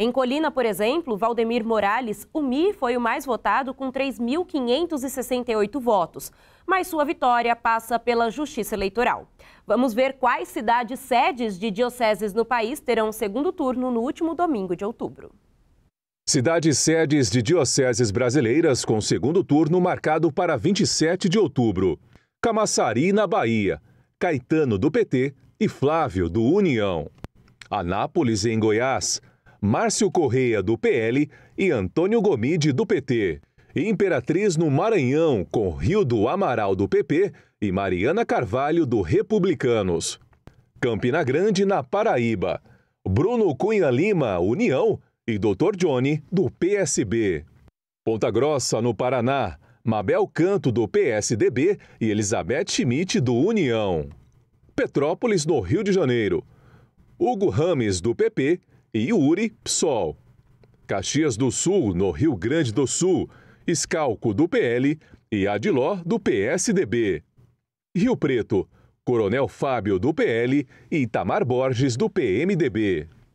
Em Colina, por exemplo, Valdemir Morales, o MI foi o mais votado com 3.568 votos, mas sua vitória passa pela Justiça Eleitoral. Vamos ver quais cidades sedes de dioceses no país terão segundo turno no último domingo de outubro. Cidades sedes de dioceses brasileiras com segundo turno marcado para 27 de outubro. Camaçari, na Bahia, Caetano, do PT, e Flávio, do União. Anápolis, em Goiás, Márcio Correia, do PL, e Antônio Gomide, do PT. Imperatriz no Maranhão, com Rio do Amaral, do PP, e Mariana Carvalho, do Republicanos. Campina Grande, na Paraíba. Bruno Cunha Lima, União, e Dr. Johnny, do PSB. Ponta Grossa, no Paraná. Mabel Canto, do PSDB, e Elizabeth Schmidt, do União. Petrópolis, no Rio de Janeiro. Hugo Rames, do PP, e Yuri PSOL. Caxias do Sul, no Rio Grande do Sul, Escalco do PL e Adiló do PSDB. Rio Preto, Coronel Fábio do PL e Itamar Borges do PMDB.